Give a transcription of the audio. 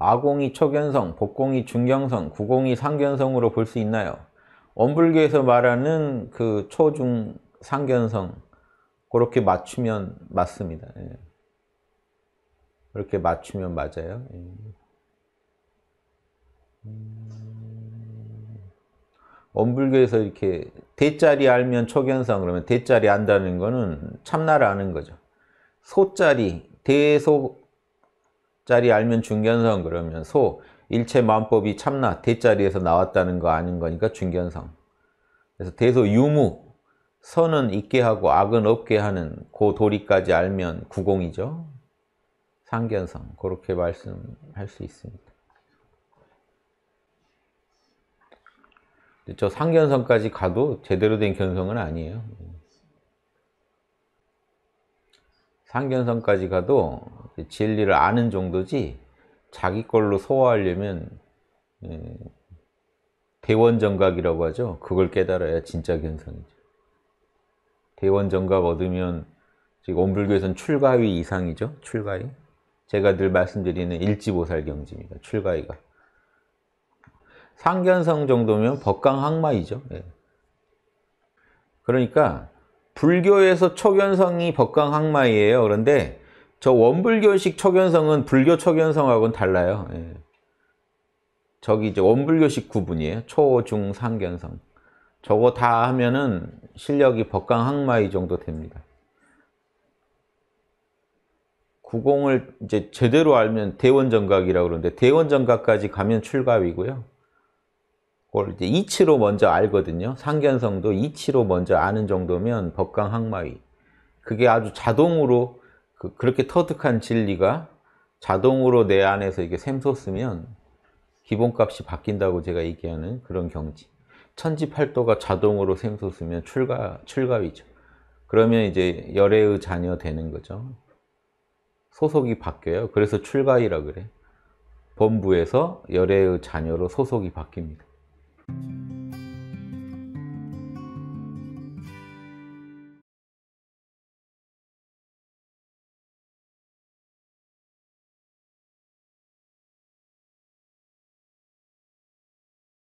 아공이 초견성, 복공이 중견성, 구공이 상견성으로 볼 수 있나요? 원불교에서 말하는 그 초중 상견성 그렇게 맞추면 맞습니다. 예. 그렇게 맞추면 맞아요. 예. 원불교에서 음. 이렇게 대자리 알면 초견성 그러면 대자리 안다는 거는 참나를 아는 거죠. 소자리 대소 짜리 알면 중견성 그러면 소 일체 마음법이 참나 대자리에서 나왔다는 거 아닌 거니까 중견성 그래서 대소 유무 선은 있게 하고 악은 없게 하는 고 도리까지 알면 구공이죠 상견성 그렇게 말씀할 수 있습니다 저 상견성까지 가도 제대로 된 견성은 아니에요 상견성까지 가도 진리를 아는 정도지 자기 걸로 소화하려면 예, 대원정각이라고 하죠. 그걸 깨달아야 진짜 견성이죠. 대원정각 얻으면 지금 온불교에서는 출가위 이상이죠. 출가위. 제가 늘 말씀드리는 일지보살 경지입니다. 출가위가. 상견성 정도면 법강항마이죠 예. 그러니까 불교에서 초견성이 법강항마이에요 그런데 저 원불교식 초견성은 불교 초견성하고는 달라요. 예. 저기 이제 원불교식 구분이에요. 초, 중, 상견성. 저거 다 하면은 실력이 법강 항마이 정도 됩니다. 구공을 이제 제대로 알면 대원정각이라고 그러는데 대원정각까지 가면 출갑이고요. 그걸 이제 이치로 먼저 알거든요. 상견성도 이치로 먼저 아는 정도면 법강 항마이 그게 아주 자동으로 그, 그렇게 터득한 진리가 자동으로 내 안에서 이게 샘솟으면 기본값이 바뀐다고 제가 얘기하는 그런 경지. 천지팔도가 자동으로 샘솟으면 출가, 출가위죠. 그러면 이제 열애의 자녀 되는 거죠. 소속이 바뀌어요. 그래서 출가위라 그래. 본부에서 열애의 자녀로 소속이 바뀝니다.